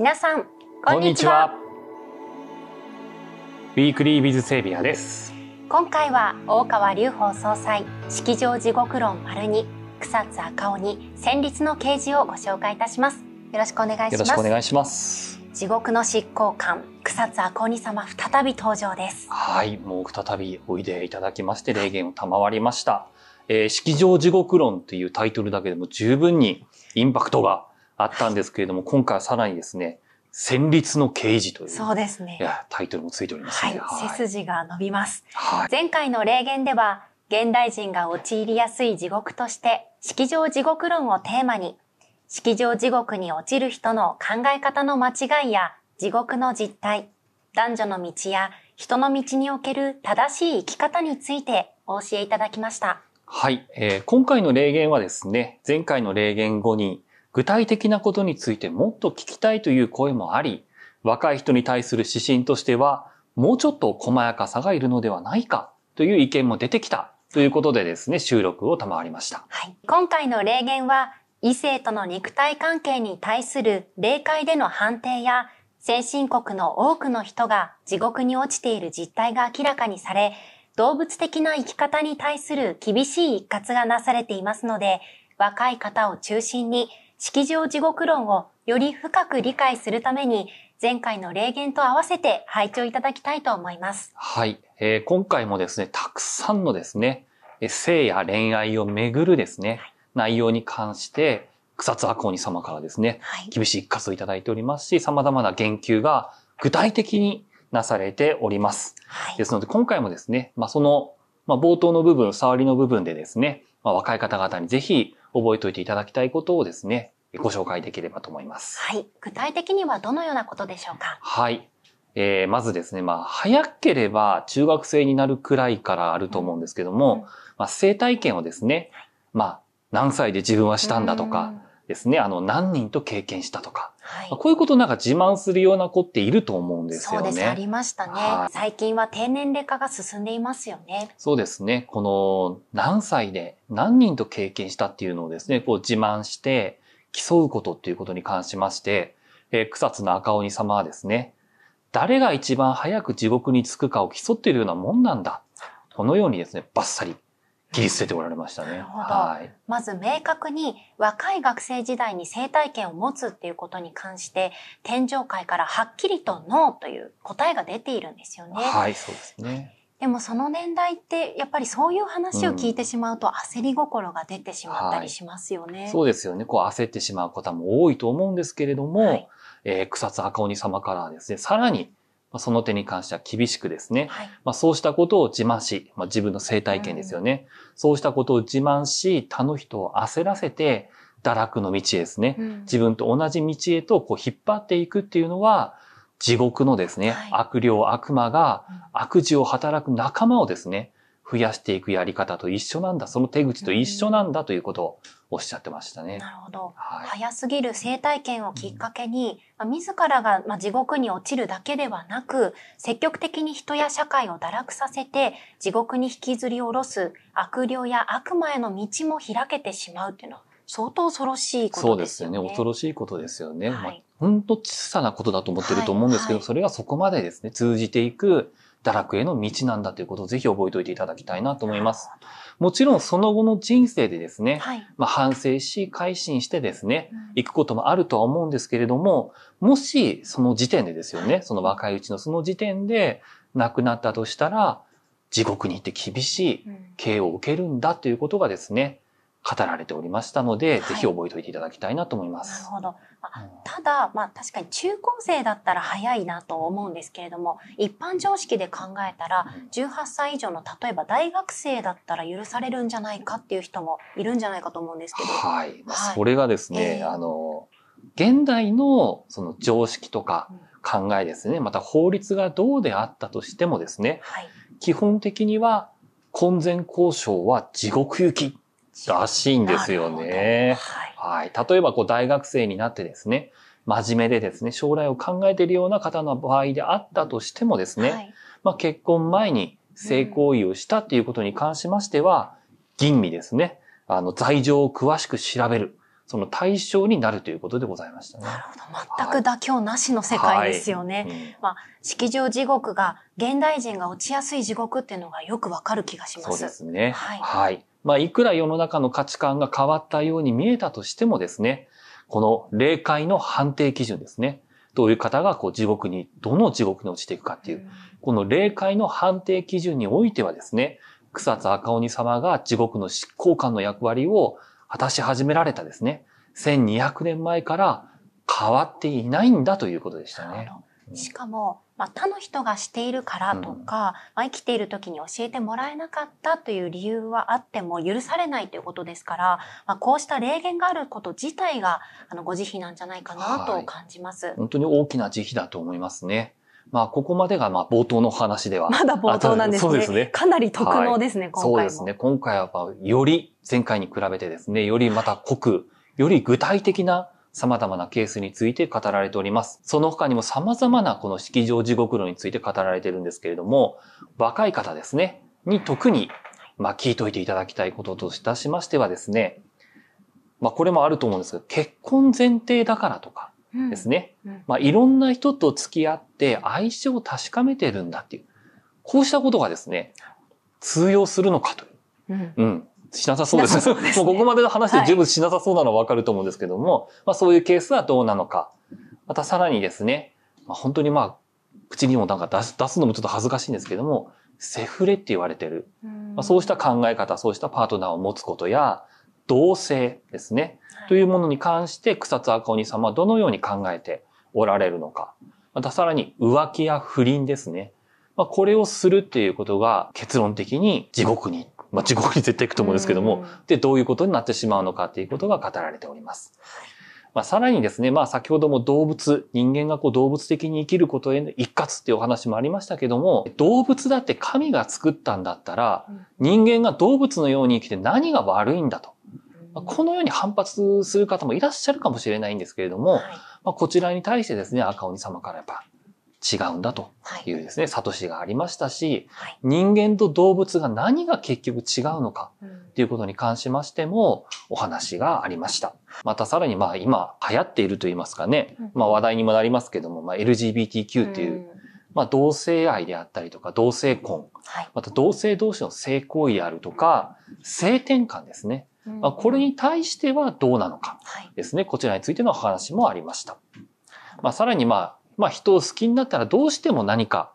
皆さんこんにちはウィークリービズセビアです今回は大川隆法総裁式場地獄論丸二草津赤鬼戦慄の啓示をご紹介いたしますよろしくお願いしますよろしくお願いします地獄の執行官草津赤鬼様再び登場ですはいもう再びおいでいただきまして霊言を賜りました、えー、式場地獄論というタイトルだけでも十分にインパクトがあったんですけれども、今回はさらにですね、戦慄の刑事という。そうですね。いや、タイトルもついております、ね、はい。背筋が伸びます。はい、前回の霊言では、現代人が陥りやすい地獄として、式場地獄論をテーマに、式場地獄に落ちる人の考え方の間違いや地獄の実態、男女の道や人の道における正しい生き方についてお教えいただきました。はい、えー、今回の霊言はですね、前回の霊言後に具体的なことについてもっと聞きたいという声もあり、若い人に対する指針としては、もうちょっと細やかさがいるのではないかという意見も出てきたということでですね、収録を賜りました。はい、今回の例言は、異性との肉体関係に対する霊界での判定や、先進国の多くの人が地獄に落ちている実態が明らかにされ、動物的な生き方に対する厳しい一括がなされていますので、若い方を中心に式場地獄論をより深く理解するために、前回の例言と合わせて拝聴いただきたいと思います。はい、えー、今回もですね、たくさんのですね、性や恋愛をめぐるですね、はい、内容に関して、草津赤鬼様からですね、はい、厳しい一括をいただいておりますし、様々な言及が具体的になされております。はい、ですので、今回もですね、まあ、その、まあ、冒頭の部分、触りの部分でですね、まあ、若い方々にぜひ覚えておいていただきたいことをですね、ご紹介できればと思います。はい。具体的にはどのようなことでしょうかはい。えー、まずですね、まあ、早ければ中学生になるくらいからあると思うんですけども、うん、まあ、生体験をですね、まあ、何歳で自分はしたんだとか、ですね、あの、何人と経験したとか、はい、こういうことなんか自慢するような子っていると思うんですよね。そうです、ありましたね。最近は低年齢化が進んでいますよね。そうですね。この何歳で何人と経験したっていうのをですね、こう自慢して競うことっていうことに関しまして、えー、草津の赤鬼様はですね、誰が一番早く地獄に着くかを競っているようなもんなんだ。このようにですね、バッサリ切り捨てておられましたね。はい、まず明確に若い学生時代に生態圏を持つっていうことに関して天上界からはっきりとノーという答えが出ているんですよね。はい、そうですね。でもその年代ってやっぱりそういう話を聞いてしまうと焦り心が出てしまったりしますよね。うんはい、そうですよね。こう焦ってしまう方も多いと思うんですけれども、はい、えー、草津赤鬼様からですね、さらにまあ、その点に関しては厳しくですね、はい、まあ、そうしたことを自慢し、まあ、自分の生態験ですよね、うん、そうしたことを自慢し、他の人を焦らせて、堕落の道へですね、うん、自分と同じ道へとこう引っ張っていくっていうのは、地獄のですね、はい、悪霊悪魔が悪事を働く仲間をですね、増やしていくやり方と一緒なんだ、その手口と一緒なんだということをおっしゃってましたね。なるほど。はい、早すぎる生体験をきっかけに、うん、自らが、地獄に落ちるだけではなく、積極的に人や社会を堕落させて、地獄に引きずり下ろす悪霊や悪魔への道も開けてしまうというのは、相当恐ろしいことですよね。そうですよね。恐ろしいことですよね。はい、まあ、小さなことだと思ってると思うんですけど、はいはい、それがそこまでですね、通じていく、堕落への道なんだということをぜひ覚えておいていただきたいなと思います。もちろんその後の人生でですね、はい、まあ、反省し、改心してですね、行くこともあるとは思うんですけれども、もしその時点でですよね、その若いうちのその時点で亡くなったとしたら、地獄に行って厳しい刑を受けるんだということがですね、語られておりましたので、はい、ぜひ覚えておいていただきたいなと思います。なるほど。まあ、ただ、まあ確かに中高生だったら早いなと思うんですけれども、一般常識で考えたら、18歳以上の例えば大学生だったら許されるんじゃないかっていう人もいるんじゃないかと思うんですけど。はい。まあ、それがですね、はいあの、現代のその常識とか考えですね、また法律がどうであったとしてもですね、はい、基本的には婚前交渉は地獄行き。らしいんですよね。はい、はい。例えばこう大学生になってですね、真面目でですね、将来を考えているような方の場合であったとしてもですね、はい、まあ、結婚前に性行為をしたっていうことに関しましては、うん、吟味ですね、あの、罪状を詳しく調べる。その対象になるということでございましたね。なるほど。全く妥協なしの世界ですよね。まあ、式場地獄が現代人が落ちやすい地獄っていうのがよくわかる気がします。そうですね。はい。はい、まあ、いくら世の中の価値観が変わったように見えたとしてもですね、この霊界の判定基準ですね。どういう方がこう地獄に、どの地獄に落ちていくかっていう、この霊界の判定基準においてはですね、草津赤鬼様が地獄の執行官の役割を果たし始められたですね、1200年前から変わっていないんだということでしたね。しかも、まあ、他の人がしているからとか、うん、まあ、生きている時に教えてもらえなかったという理由はあっても許されないということですから、まあ、こうした霊言があること自体があのご慈悲なんじゃないかなと感じます。本当に大きな慈悲だと思いますね。まあ、ここまでが、まあ、冒頭の話では。まだ冒頭なんですね。そうですね。かなり特能ですね、はい、今回そうですね。今回は、より前回に比べてですね、よりまた濃く、より具体的な様々なケースについて語られております。その他にも様々なこの式場地獄論について語られているんですけれども、若い方ですね、に特に、まあ、聞いといていただきたいことといたしましてはですね、まあ、これもあると思うんですけど、結婚前提だからとかですね、うんうん、まあ、いろんな人と付き合って相性を確かめてるんだっていう、こうしたことがですね、通用するのかという、うん、うん、しなさそうです。ですね、もうここまでの話で十分しなさそうなのはわかると思うんですけども、はい、まあそういうケースはどうなのか。またさらにですね、まあ、本当にまあ、口にもなんか出す出すのもちょっと恥ずかしいんですけども、セフレって言われてる。まあ、そうした考え方、そうしたパートナーを持つことや、同性ですね。というものに関して草津赤鬼様はどのように考えておられるのか。またさらに浮気や不倫ですね。まあ、これをするっていうことが結論的に地獄にまあ、地獄に絶対行くと思うんですけども、で、どういうことになってしまうのかということが語られております。まあ、さらにですね、まあ、先ほども動物、人間がこう動物的に生きることへの一括っていうお話もありましたけども、動物だって神が作ったんだったら、人間が動物のように生きて何が悪いんだと。まあ、このように反発する方もいらっしゃるかもしれないんですけれども、まあ、こちらに対してですね、赤鬼様からやっぱ違うんだというですね、悟しがありましたし、人間と動物が何が結局違うのかということに関しましてもお話がありました。またさらにまあ今流行っていると言いますかね、まあ話題にもなりますけども、まあ、LGBTQ っていう、まあ同性愛であったりとか同性婚、はい、また同性同士の性行為であるとか、性転換ですね。うん、まあ、これに対してはどうなのかですね、こちらについての話もありました。まあ、さらにまあまあ、人を好きになったらどうしても何か、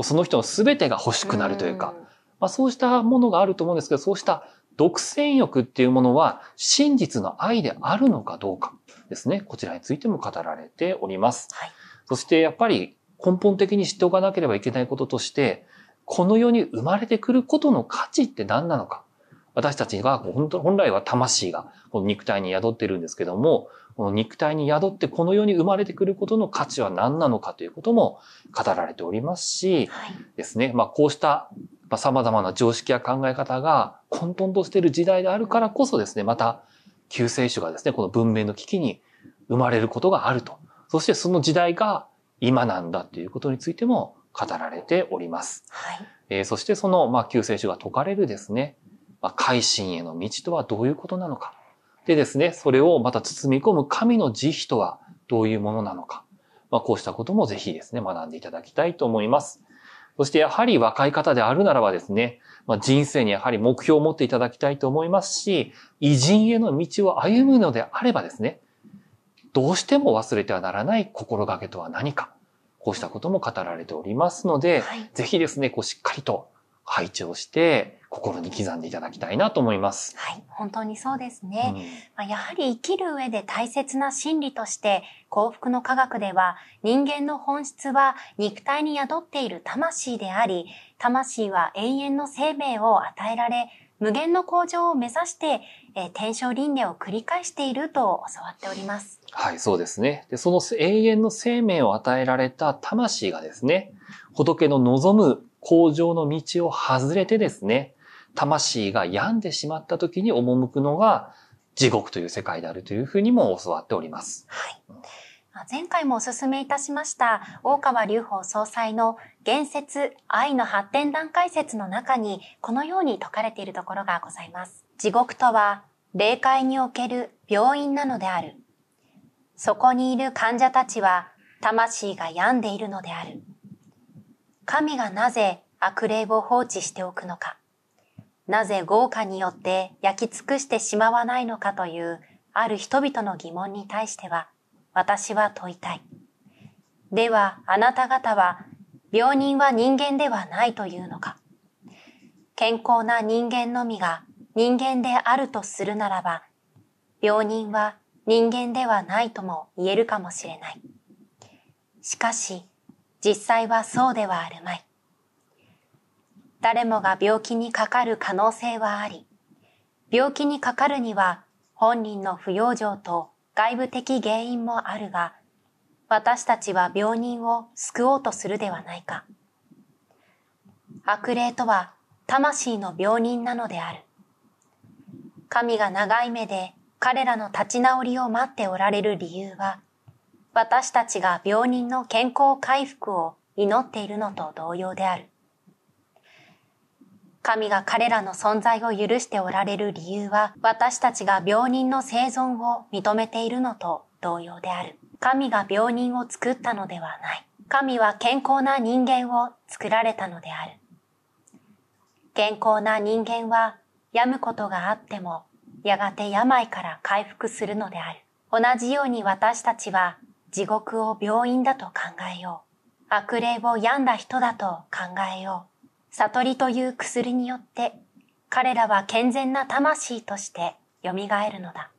その人の全てが欲しくなるというか、まあ、そうしたものがあると思うんですけど、そうした独占欲っていうものは真実の愛であるのかどうかですね。こちらについても語られております。はい、そしてやっぱり根本的に知っておかなければいけないこととして、この世に生まれてくることの価値って何なのか。私たちが本来は魂がこの肉体に宿ってるんですけども、この肉体に宿ってこの世に生まれてくることの価値は何なのかということも語られておりますし、はい、ですね、まあ、こうした様々な常識や考え方が混沌としている時代であるからこそですね、また救世主がですね、この文明の危機に生まれることがあると。そしてその時代が今なんだということについても語られております。はい、えー、そしてその、まあ、救世主が説かれるですね、まあ、改心への道とはどういうことなのか。でですね、それをまた包み込む神の慈悲とはどういうものなのか。まあ、こうしたこともぜひですね、学んでいただきたいと思います。そしてやはり若い方であるならばですね、まあ、人生にやはり目標を持っていただきたいと思いますし、偉人への道を歩むのであればですね、どうしても忘れてはならない心がけとは何か、こうしたことも語られておりますので、はい、ぜひですね、こうしっかりと拝聴して、心に刻んでいただきたいなと思います。はい、本当にそうですね。うん、まあ、やはり生きる上で大切な真理として、幸福の科学では、人間の本質は肉体に宿っている魂であり、魂は永遠の生命を与えられ、無限の向上を目指して、えー、転生輪廻を繰り返していると教わっております。はい、そうですね。で、その永遠の生命を与えられた魂がですね、仏の望む向上の道を外れてですね、魂が病んでしまった時に赴くのが地獄という世界であるというふうにも教わっております。はい。前回もお勧めいたしました、大川隆法総裁の言説愛の発展段階説の中に、このように説かれているところがございます。地獄とは、霊界における病院なのである。そこにいる患者たちは、魂が病んでいるのである。神がなぜ悪霊を放置しておくのか、なぜ豪華によって焼き尽くしてしまわないのかというある人々の疑問に対しては、私は問いたい。では、あなた方は、病人は人間ではないというのか。健康な人間のみが人間であるとするならば、病人は人間ではないとも言えるかもしれない。しかし、実際はそうではあるまい。誰もが病気にかかる可能性はあり、病気にかかるには本人の不養生と外部的原因もあるが、私たちは病人を救おうとするではないか。悪霊とは魂の病人なのである。神が長い目で彼らの立ち直りを待っておられる理由は、私たちが病人の健康回復を祈っているのと同様である。神が彼らの存在を許しておられる理由は、私たちが病人の生存を認めているのと同様である。神が病人を作ったのではない。神は健康な人間を作られたのである。健康な人間は病むことがあっても、やがて病から回復するのである。同じように私たちは地獄を病院だと考えよう。悪霊を病んだ人だと考えよう。悟りという薬によって、彼らは健全な魂として蘇るのだ。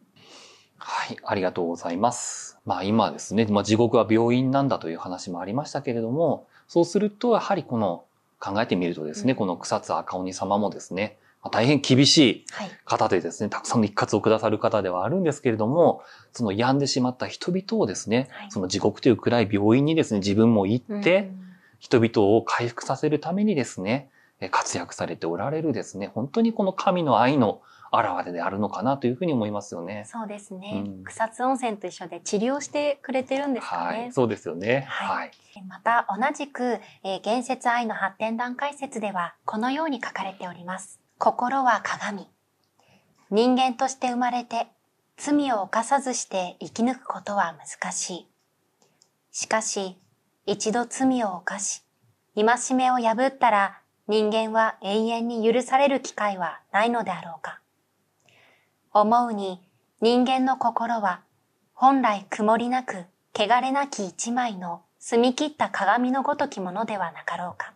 はい、ありがとうございます。まあ今ですね、まあ、地獄は病院なんだという話もありましたけれども、そうするとやはりこの考えてみるとですね、うん、この草津赤鬼様もですね、大変厳しい方でですね、たくさんの一括をくださる方ではあるんですけれども、その病んでしまった人々をですね、はい、その地獄という暗い病院にですね、自分も行って、人々を回復させるためにですね、活躍されておられるですね、本当にこの神の愛の現れであるのかなというふうに思いますよね。そうですね。うん、草津温泉と一緒で治療してくれてるんですかね。はい、そうですよね。はい。また同じく、えー、説愛の発展段階説ではこのように書かれております。心は鏡。人間として生まれて罪を犯さずして生き抜くことは難しい。しかし、一度罪を犯し、戒めを破ったら人間は永遠に許される機会はないのであろうか。思うに人間の心は本来曇りなく汚れなき一枚の澄み切った鏡のごときものではなかろうか。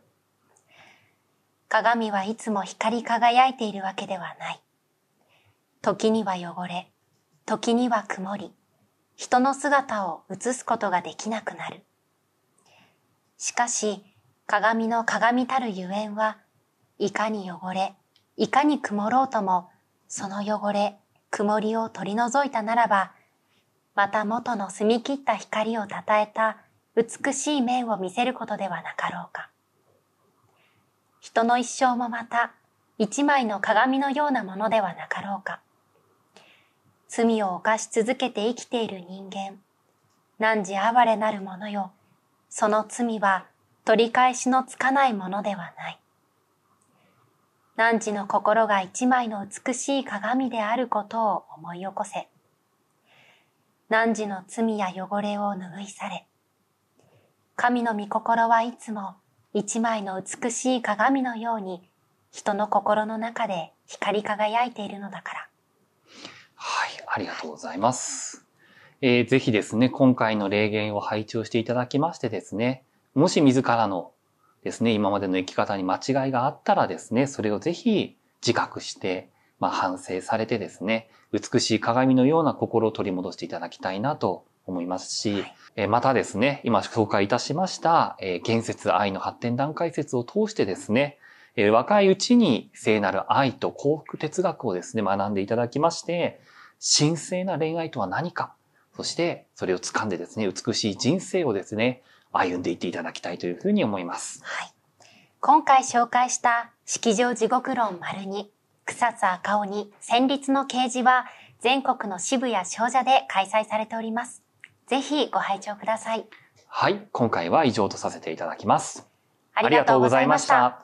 鏡はいつも光り輝いているわけではない。時には汚れ、時には曇り、人の姿を映すことができなくなる。しかし、鏡の鏡たるゆえんは、いかに汚れ、いかに曇ろうとも、その汚れ、曇りを取り除いたならば、また元の澄み切った光をたたえた美しい面を見せることではなかろうか。人の一生もまた一枚の鏡のようなものではなかろうか。罪を犯し続けて生きている人間、汝哀れなる者よ、その罪は取り返しのつかないものではない。汝の心が一枚の美しい鏡であることを思い起こせ。汝の罪や汚れを拭い去れ。神の御心はいつも一枚の美しい鏡のように人の心の中で光り輝いているのだから。はい、ありがとうございます。えー、ぜひですね、今回の霊言を拝聴していただきましてですね、もし自らのですね、今までの生き方に間違いがあったらですね、それをぜひ自覚して、まあ、反省されてですね、美しい鏡のような心を取り戻していただきたいなと思いますし、はい、えまたですね、今紹介いたしました、えー、言説愛の発展段階説を通してですね、えー、若いうちに聖なる愛と幸福哲学をですね、学んでいただきまして、神聖な恋愛とは何か、そしてそれを掴んでですね、美しい人生をですね、歩んでいっていただきたいというふうに思います。はい。今回紹介した式場地獄論丸に草津赤鬼戦慄の掲示は全国の支部や商社で開催されております。ぜひご拝聴ください。はい、今回は以上とさせていただきます。ありがとうございました。